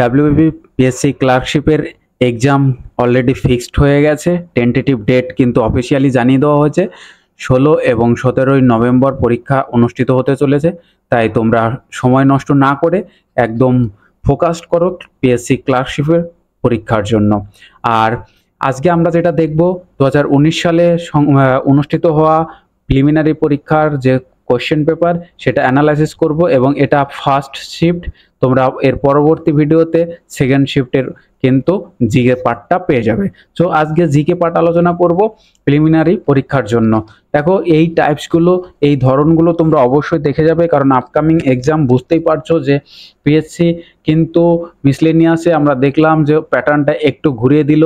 WB PSC ক্লার্কশিপের exam already fixed হয়ে গেছে টেন্টেটিভ ডেট কিন্তু অফিসিয়ালি জানিয়ে দেওয়া হয়েছে ষোলো এবং সতেরোই নভেম্বর পরীক্ষা অনুষ্ঠিত হতে চলেছে তাই তোমরা সময় নষ্ট না করে একদম ফোকাসড করো পিএসসি ক্লার্কশিপের পরীক্ষার জন্য আর আজকে আমরা যেটা দেখব দু সালে অনুষ্ঠিত হওয়া প্রিলিমিনারি পরীক্ষার যে কোয়েশ্চেন পেপার সেটা অ্যানালাইসিস করব এবং এটা ফার্স্ট শিফট তোমরা এর পরবর্তী ভিডিওতে সেকেন্ড শিফটের কিন্তু জিকে পার্টটা পেয়ে যাবে সো আজকে জিকে পার্ট আলোচনা করব প্রিলিমিনারি পরীক্ষার জন্য দেখো এই টাইপসগুলো এই ধরনগুলো তোমরা অবশ্যই দেখে যাবে কারণ আপকামিং এক্সাম বুঝতেই পারছো যে পিএসসি কিন্তু মিসলেনিয়াসে আমরা দেখলাম যে প্যাটার্নটা একটু ঘুরিয়ে দিল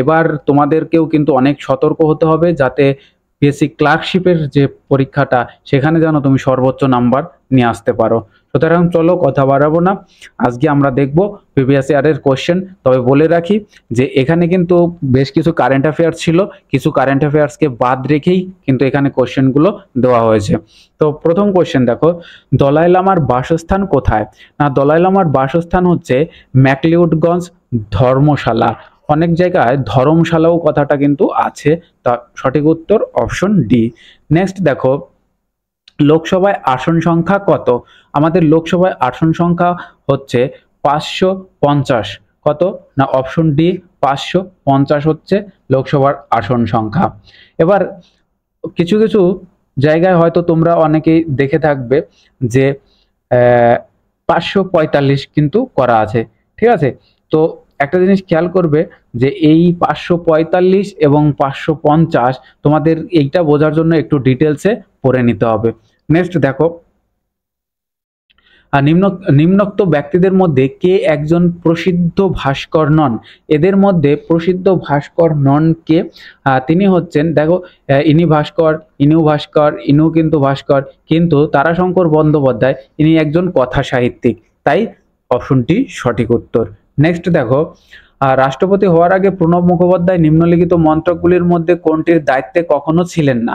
এবার তোমাদেরকেও কিন্তু অনেক সতর্ক হতে হবে যাতে বিএসসি ক্লার্কশিপের যে পরীক্ষাটা সেখানে যেন তুমি সর্বোচ্চ নাম্বার নিয়ে আসতে পারো সুতরাং চলো কথা বাড়াবো না আজকে আমরা দেখব প্রিভিয়াস ইয়ারের কোশ্চেন তবে বলে রাখি যে এখানে কিন্তু বেশ কিছু কারেন্ট অ্যাফেয়ার্স ছিল কিছু কারেন্ট অ্যাফেয়ার্সকে বাদ রেখেই কিন্তু এখানে কোশ্চেনগুলো দেওয়া হয়েছে তো প্রথম কোশ্চেন দেখো দলাই লামার বাসস্থান কোথায় না দলাই লামার বাসস্থান হচ্ছে ম্যাকলিউডগঞ্জ ধর্মশালা অনেক জায়গায় ধর্মশালাও কথাটা কিন্তু আছে তা সঠিক উত্তর অপশন ডি নেক্সট দেখো লোকসভায় আসন সংখ্যা কত আমাদের লোকসভায় আসন সংখ্যা হচ্ছে পাঁচশো পঞ্চাশ কত না অপশন ডি পাঁচশো পঞ্চাশ হচ্ছে লোকসভার আসন সংখ্যা এবার কিছু কিছু জায়গায় হয়তো তোমরা অনেকেই দেখে থাকবে যে পাঁচশো পঁয়তাল্লিশ কিন্তু করা আছে ঠিক আছে তো একটা জিনিস খেয়াল করবে যে এই পাঁচশো পঁয়তাল্লিশ এবং পাঁচশো পঞ্চাশ তোমাদের এইটা বোঝার জন্য একটু ডিটেলসে পড়ে নিতে হবে নেক্সট দেখো নিম্ন নিম্নোক্ত ব্যক্তিদের মধ্যে কে একজন প্রসিদ্ধ ভাস্কর নন এদের মধ্যে প্রসিদ্ধ ভাস্কর নন কে তিনি হচ্ছেন দেখো ইনি ভাস্কর ইনিও ভাস্কর ইনিও কিন্তু ভাস্কর কিন্তু তারাশঙ্কর বন্দ্যোপাধ্যায় ইনি একজন কথা সাহিত্যিক তাই অপশনটি সঠিক উত্তর নেক্সট দেখো রাষ্ট্রপতি হওয়ার আগে প্রণব মুখোপাধ্যায় নিম্নলিখিত মন্ত্রকগুলির মধ্যে কোনটির দায়িত্বে কখনো ছিলেন না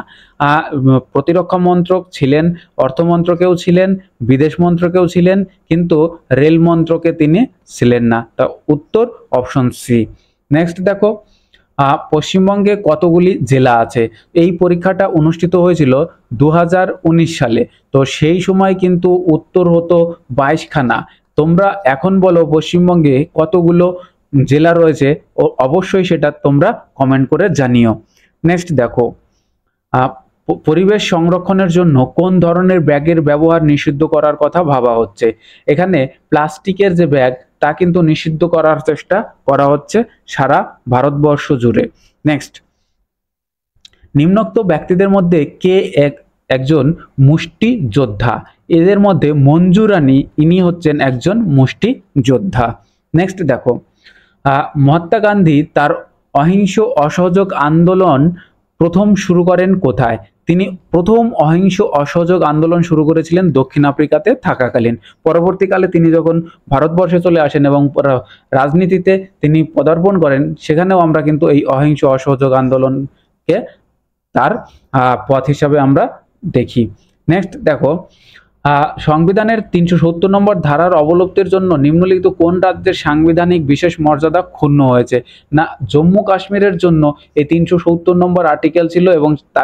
প্রতিরক্ষা মন্ত্রক ছিলেন অর্থমন্ত্রকেও ছিলেন বিদেশ মন্ত্রকেও ছিলেন কিন্তু রেল মন্ত্রকে তিনি ছিলেন না তা উত্তর অপশন সি নেক্সট দেখো পশ্চিমবঙ্গে কতগুলি জেলা আছে এই পরীক্ষাটা অনুষ্ঠিত হয়েছিল দু সালে তো সেই সময় কিন্তু উত্তর হতো বাইশখানা তোমরা এখন বলো পশ্চিমবঙ্গে কতগুলো জেলা রয়েছে ও অবশ্যই সেটা তোমরা কমেন্ট করে জানিও নেক্সট দেখো পরিবেশ সংরক্ষণের জন্য কোন ধরনের ব্যাগের ব্যবহার নিষিদ্ধ করার কথা ভাবা হচ্ছে এখানে প্লাস্টিকের যে ব্যাগ তা কিন্তু নিষিদ্ধ করার চেষ্টা করা হচ্ছে সারা ভারতবর্ষ জুড়ে নেক্সট নিম্নোক্ত ব্যক্তিদের মধ্যে কে এক একজন মুষ্টি যোদ্ধা এদের মধ্যে মঞ্জু রানী ইনি হচ্ছেন একজন মুষ্টি যোদ্ধা নেক্সট দেখো মহাত্মা গান্ধী তার অহিংস অসহযোগ আন্দোলন প্রথম শুরু করেন কোথায় তিনি প্রথম অহিংস অসহযোগ আন্দোলন শুরু করেছিলেন দক্ষিণ আফ্রিকাতে থাকাকালীন পরবর্তীকালে তিনি যখন ভারতবর্ষে চলে আসেন এবং রাজনীতিতে তিনি পদার্পণ করেন সেখানেও আমরা কিন্তু এই অহিংস অসহযোগ আন্দোলনকে তার পথ হিসাবে আমরা দেখি নেক্সট দেখো সংবিধানের তিনশো সত্তর নম্বর ধারার অবলুপ্তির জন্য নিম্নলিখিত কোন রাজ্যের সাংবিধানিক বিশেষ মর্যাদা ক্ষুণ্ণ হয়েছে না জম্মু কাশ্মীরের জন্য এই তিনশো সত্তর নম্বর আর্টিকেল ছিল এবং তা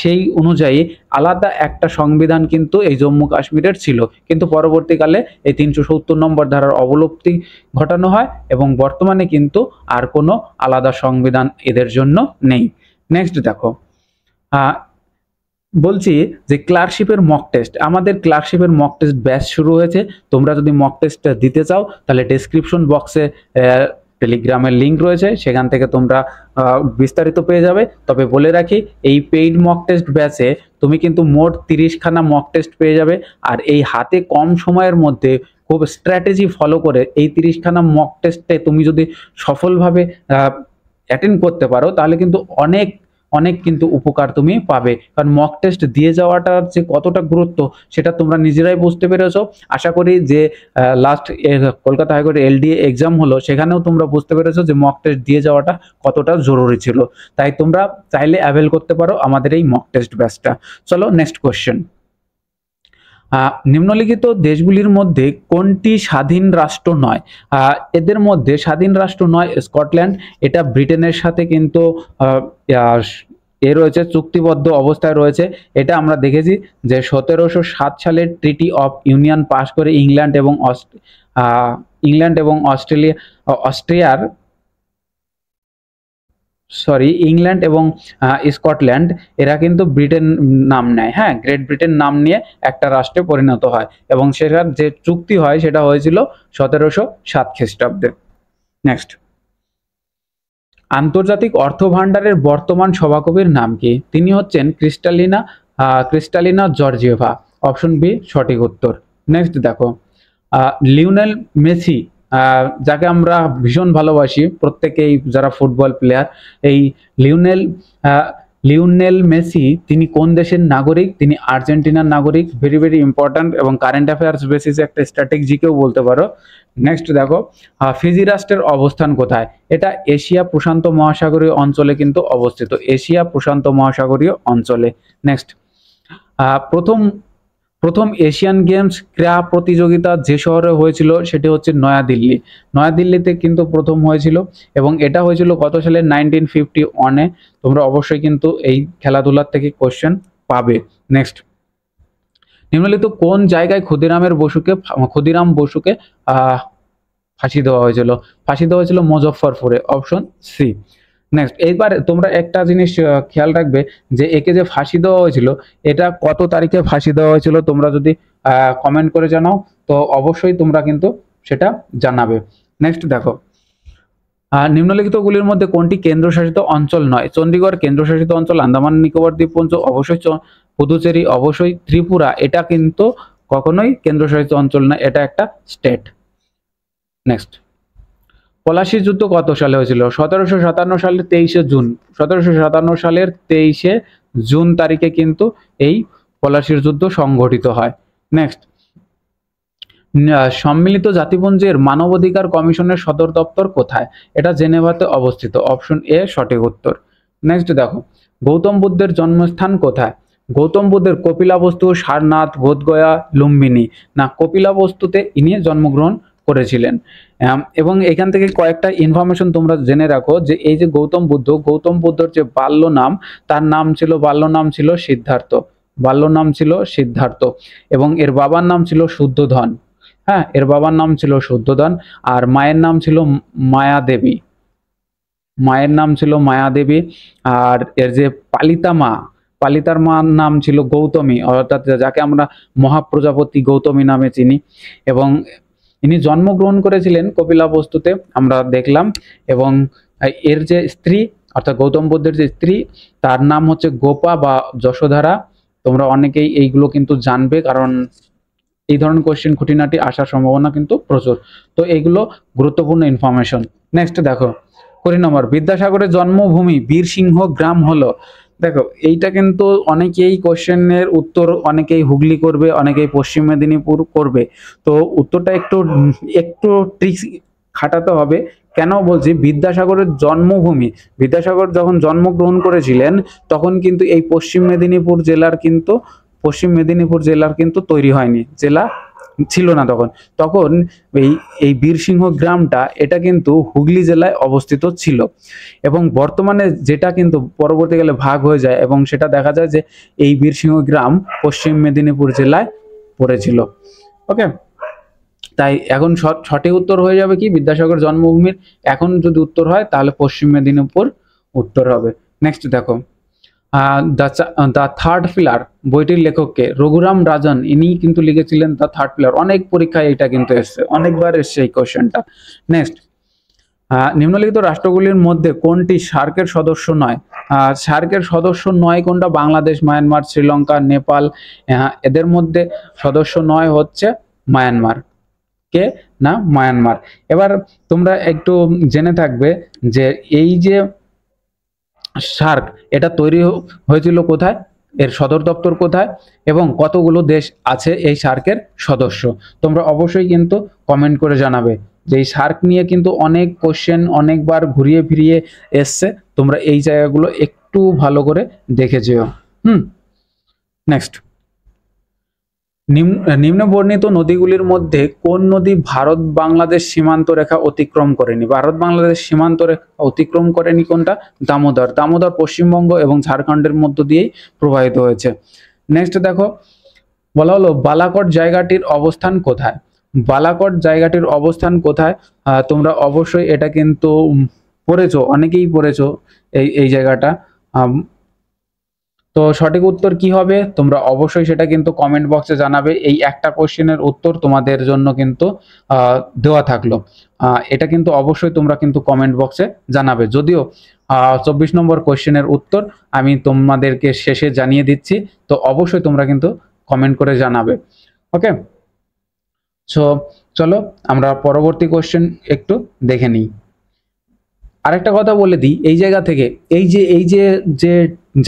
সেই অনুযায়ী আলাদা একটা সংবিধান কিন্তু এই জম্মু কাশ্মীরের ছিল কিন্তু পরবর্তীকালে এই তিনশো সত্তর নম্বর ধারার অবলুপ্তি ঘটানো হয় এবং বর্তমানে কিন্তু আর কোনো আলাদা সংবিধান এদের জন্য নেই নেক্সট দেখো বলছি যে ক্লার্কশিপের মক টেস্ট আমাদের ক্লার্কশিপের মক টেস্ট ব্যাচ শুরু হয়েছে তোমরা যদি মক টেস্টটা দিতে চাও তাহলে ডেসক্রিপশন বক্সে টেলিগ্রামের লিঙ্ক রয়েছে সেখান থেকে তোমরা বিস্তারিত পেয়ে যাবে তবে বলে রাখি এই পেইড মক টেস্ট ব্যাচে তুমি কিন্তু মোট তিরিশখানা মক টেস্ট পেয়ে যাবে আর এই হাতে কম সময়ের মধ্যে খুব স্ট্র্যাটেজি ফলো করে এই তিরিশখানা মক টেস্টে তুমি যদি সফলভাবে অ্যাটেন্ড করতে পারো তাহলে কিন্তু অনেক অনেক কিন্তু উপকার তুমি পাবে কারণ মক টেস্ট দিয়ে যাওয়াটার যে কতটা গুরুত্ব সেটা তোমরা নিজেরাই বুঝতে পেরেছ আশা করি যে last Kolkata high court LDA exam হলো সেখানেও তোমরা বুঝতে পেরেছো যে মক টেস্ট দিয়ে যাওয়াটা কতটা জরুরি ছিল তাই তোমরা চাইলে অ্যাভেল করতে পারো আমাদের এই মক টেস্ট ব্যাচটা চলো নেক্সট কোয়েশ্চেন নিম্নলিখিত দেশগুলির মধ্যে কোনটি স্বাধীন রাষ্ট্র নয় এদের মধ্যে স্বাধীন রাষ্ট্র নয় স্কটল্যান্ড এটা ব্রিটেনের সাথে কিন্তু এ রয়েছে চুক্তিবদ্ধ অবস্থায় রয়েছে এটা আমরা দেখেছি যে সতেরোশো সাত সালের ট্রিটি অফ ইউনিয়ন পাশ করে ইংল্যান্ড এবং ইংল্যান্ড এবং অস্ট্রেলিয়া অস্ট্রিয়ার সরি ইংল্যান্ড এবং স্কটল্যান্ড এরা কিন্তু ব্রিটেন নাম নেয় হ্যাঁ গ্রেট ব্রিটেন নাম নিয়ে একটা রাষ্ট্রে পরিণত হয় এবং সেটার যে চুক্তি হয় সেটা হয়েছিল সতেরোশো সাত খ্রিস্টাব্দে নেক্সট আন্তর্জাতিক অর্থ ভাণ্ডারের বর্তমান সভাকবির নাম কি তিনি হচ্ছেন Kristalina Kristalina Georgieva option B সঠিক উত্তর নেক্সট দেখো লিওনেল মেসি যাকে আমরা ভীষণ ভালোবাসি প্রত্যেকেই যারা ফুটবল প্লেয়ার এই লিওনেল লিওনেল মেসি তিনি কোন দেশের নাগরিক তিনি আর্জেন্টিনার নাগরিক ভেরি ভেরি ইম্পর্ট্যান্ট এবং কারেন্ট অ্যাফেয়ার্স বেসিসে একটা স্ট্র্যাটেজিকেও বলতে পারো নেক্সট দেখো ফিজি রাষ্ট্রের অবস্থান কোথায় এটা এশিয়া প্রশান্ত মহাসাগরীয় অঞ্চলে কিন্তু অবস্থিত এশিয়া প্রশান্ত মহাসাগরীয় অঞ্চলে নেক্সট প্রথম প্রথম এশিয়ান গেমস ক্রীড়া প্রতিযোগিতা যে শহরে হয়েছিল সেটি হচ্ছে নয়াদিল্লি নয়াদিল্লিতে কিন্তু প্রথম হয়েছিল এবং এটা হয়েছিল কত সালে নাইনটিন ফিফটি ওয়ানে তোমরা অবশ্যই কিন্তু এই খেলাধুলার থেকে কোশ্চেন পাবে নেক্সট নিম্নলিখিত কোন জায়গায় ক্ষুদিরামের বসুকে ক্ষুদিরাম বসুকে ফাঁসি দেওয়া হয়েছিল ফাঁসি দেওয়া হয়েছিল মুজফ্ফরপুরে অপশন সি নেক্সট এইবার তোমরা একটা জিনিস খেয়াল রাখবে যে একে যে ফাঁসি দেওয়া হয়েছিল এটা কত তারিখে ফাঁসি দেওয়া হয়েছিল তোমরা যদি কমেন্ট করে জানাও তো অবশ্যই তোমরা কিন্তু সেটা জানাবে নেক্সট দেখো নিম্নলিখিতগুলির মধ্যে কোনটি কেন্দ্রশাসিত অঞ্চল নয় চণ্ডীগড় কেন্দ্রশাসিত অঞ্চল আন্দামান নিকোবর দ্বীপপুঞ্জ অবশ্যই পুদুচেরি অবশ্যই ত্রিপুরা এটা কিন্তু কখনোই কেন্দ্রশাসিত অঞ্চল না এটা একটা স্টেট নেক্সট পলাশি যুদ্ধ কত সালে হয়েছিল সতেরোশো সাতান্ন সালের তেইশে জুন সতেরোশো সাতান্ন সালের তেইশে জুন তারিখে কিন্তু এই পলাশির যুদ্ধ সংঘটিত হয় নেক্সট সম্মিলিত জাতিপুঞ্জের মানবাধিকার কমিশনের সদর দপ্তর কোথায় এটা জেনেভাতে অবস্থিত অপশন এ সঠিক উত্তর নেক্সট দেখো গৌতম বুদ্ধের জন্মস্থান কোথায় গৌতম বুদ্ধের কপিলাবস্তু সারনাথ বোধগয়া লুম্বিনী না কপিলাবস্তুতে ইনি জন্মগ্রহণ করেছিলেন এবং এখান থেকে কয়েকটা ইনফরমেশন তোমরা জেনে রাখো যে এই যে গৌতম বুদ্ধ গৌতম বুদ্ধর যে বাল্য নাম তার নাম ছিল বাল্য নাম ছিল সিদ্ধার্থ বাল্য নাম ছিল সিদ্ধার্থ এবং এর বাবার নাম ছিল শুদ্ধধন হ্যাঁ এর বাবার নাম ছিল শুদ্ধধন আর মায়ের নাম ছিল মায়া দেবী মায়ের নাম ছিল মায়া দেবী আর এর যে পালিতা মা পালিতার মার নাম ছিল গৌতমী অর্থাৎ যাকে আমরা মহাপ্রজাপতি গৌতমী নামে চিনি এবং ইনি জন্মগ্রহণ করেছিলেন কপিলা বস্তুতে আমরা দেখলাম এবং এর যে স্ত্রী অর্থাৎ গৌতম বুদ্ধের যে স্ত্রী তার নাম হচ্ছে গোপা বা যশোধারা তোমরা অনেকেই এইগুলো কিন্তু জানবে কারণ এই ধরনের কোশ্চেন খুঁটিনাটি আসার সম্ভাবনা কিন্তু প্রচুর তো এইগুলো গুরুত্বপূর্ণ ইনফরমেশন নেক্সট দেখো কুড়ি নম্বর বিদ্যাসাগরের জন্মভূমি বীরসিংহ গ্রাম হলো দেখো এইটা কিন্তু অনেকেই কোশ্চেনের উত্তর অনেকেই হুগলি করবে অনেকেই পশ্চিম মেদিনীপুর করবে তো উত্তরটা একটু একটু ট্রিক্স খাটাতে হবে কেন বলছি বিদ্যাসাগরের জন্মভূমি বিদ্যাসাগর যখন জন্মগ্রহণ করেছিলেন তখন কিন্তু এই পশ্চিম মেদিনীপুর জেলার কিন্তু পশ্চিম মেদিনীপুর জেলার কিন্তু তৈরি হয়নি জেলা ছিল না তখন তখন এই এই বীরসিংহ গ্রামটা এটা কিন্তু হুগলি জেলায় অবস্থিত ছিল এবং বর্তমানে যেটা কিন্তু পরবর্তীকালে ভাগ হয়ে যায় এবং সেটা দেখা যায় যে এই বীরসিংহ গ্রাম পশ্চিম মেদিনীপুর জেলায় পড়েছিল ওকে তাই এখন সঠিক উত্তর হয়ে যাবে কি বিদ্যাসাগর জন্মভূমির এখন যদি উত্তর হয় তাহলে পশ্চিম মেদিনীপুর উত্তর হবে নেক্সট দেখো দ্য থার্ড পিলার বইটির লেখককে রঘুরাম রাজন ইনি কিন্তু লিখেছিলেন দ্য থার্ড পিলার অনেক পরীক্ষায় এটা কিন্তু এসছে অনেকবার এসছে এই কোয়েশ্চেনটা নেক্সট নিম্নলিখিত রাষ্ট্রগুলির মধ্যে কোনটি সার্কের সদস্য নয় সার্কের সদস্য নয় কোনটা বাংলাদেশ মায়ানমার শ্রীলঙ্কা নেপাল হ্যাঁ, এদের মধ্যে সদস্য নয় হচ্ছে মায়ানমার কে না মায়ানমার এবার তোমরা একটু জেনে থাকবে যে এই যে সার্ক এটা তৈরি হয়েছিল কোথায় এর সদর দপ্তর কোথায় এবং কতগুলো দেশ আছে এই সার্কের সদস্য তোমরা অবশ্যই কিন্তু কমেন্ট করে জানাবে যে এই সার্ক নিয়ে কিন্তু অনেক কোশ্চেন অনেকবার ঘুরিয়ে ফিরিয়ে এসছে তোমরা এই জায়গাগুলো একটু ভালো করে দেখে যেও হুম নেক্সট নিম্নবর্ণিত নদীগুলির মধ্যে কোন নদী ভারত বাংলাদেশ সীমান্ত রেখা অতিক্রম করেনি ভারত বাংলাদেশ সীমান্ত রেখা অতিক্রম করেনি কোনটা দামোদর দামোদর পশ্চিমবঙ্গ এবং ঝাড়খণ্ডের মধ্য দিয়েই প্রবাহিত হয়েছে নেক্সট দেখো বলা হলো বালাকট জায়গাটির অবস্থান কোথায় বালাকট জায়গাটির অবস্থান কোথায় তোমরা অবশ্যই এটা কিন্তু পড়েছো অনেকেই পড়েছ এই এই জায়গাটা তো সঠিক উত্তর কি হবে তোমরা অবশ্যই সেটা কিন্তু কমেন্ট বক্সে জানাবে এই একটা কোশ্চেনের উত্তর তোমাদের জন্য কিন্তু দেওয়া থাকলো এটা কিন্তু অবশ্যই তোমরা কিন্তু কমেন্ট বক্সে জানাবে যদিও চব্বিশ নম্বর কোশ্চেনের উত্তর আমি তোমাদেরকে শেষে জানিয়ে দিচ্ছি তো অবশ্যই তোমরা কিন্তু কমেন্ট করে জানাবে ওকে সো চলো আমরা পরবর্তী কোশ্চেন একটু দেখে নিই আরেকটা কথা বলে দিই এই জায়গা থেকে এই যে এই যে যে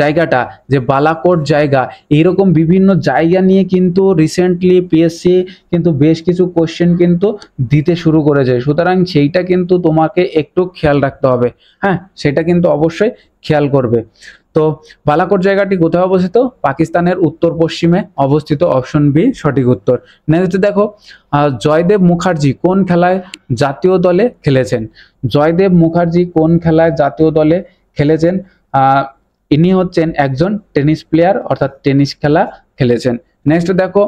জায়গাটা যে বালাকোট জায়গা এরকম বিভিন্ন জায়গা নিয়ে কিন্তু রিসেন্টলি পিএসসি কিন্তু বেশ কিছু কোশ্চেন কিন্তু দিতে শুরু করেছে সুতরাং সেইটা কিন্তু তোমাকে একটু খেয়াল রাখতে হবে হ্যাঁ সেটা কিন্তু অবশ্যই খেয়াল করবে তো বালাকোট জায়গাটি কোথায় অবস্থিত পাকিস্তানের উত্তর পশ্চিমে অবস্থিত অপশন বি সঠিক উত্তর নেক্সট দেখো জয়দেব মুখার্জি কোন খেলায় জাতীয় দলে খেলেছেন জয়দেব মুখার্জি কোন খেলায় জাতীয় দলে খেলেছেন ইনি হচ্ছেন একজন টেনিস প্লেয়ার অর্থাৎ টেনিস খেলা খেলেছেন নেক্সট দেখো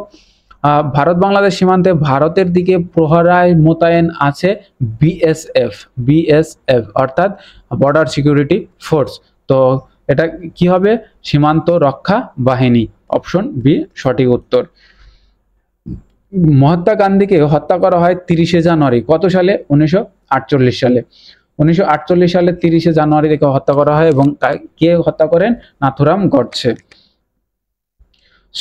ভারত বাংলাদেশ সীমান্তে ভারতের দিকে প্রহরায় মোতায়েন আছে বিএসএফ বিএসএফ অর্থাৎ বর্ডার সিকিউরিটি ফোর্স তো এটা কি হবে সীমান্ত রক্ষা বাহিনী অপশন বি সঠিক উত্তর মহাত্মা গান্ধীকে হত্যা করা হয় তিরিশে জানুয়ারি কত সালে উনিশশো সালে উনিশশো সালে তিরিশে জানুয়ারি থেকে হত্যা করা হয় এবং কে হত্যা করেন নাথুরাম গড়ছে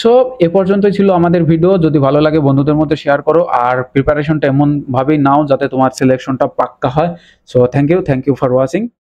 সো এ পর্যন্তই ছিল আমাদের ভিডিও যদি ভালো লাগে বন্ধুদের মধ্যে শেয়ার করো আর প্রিপারেশনটা এমনভাবেই নাও যাতে তোমার সিলেকশনটা পাক্কা হয় so thank you thank you for watching